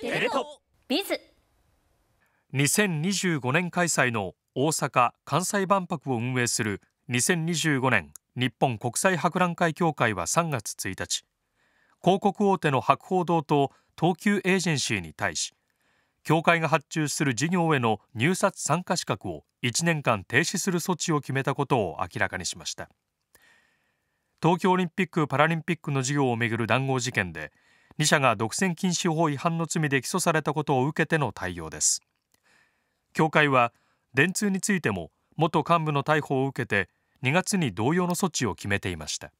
テレトビズ2025年開催の大阪・関西万博を運営する2025年日本国際博覧会協会は3月1日広告大手の博報堂と東急エージェンシーに対し協会が発注する事業への入札参加資格を1年間停止する措置を決めたことを明らかにしました東京オリンピック・パラリンピックの事業をめぐる談合事件で2社が独占禁止法違反の罪で起訴されたことを受けての対応です協会は電通についても元幹部の逮捕を受けて2月に同様の措置を決めていました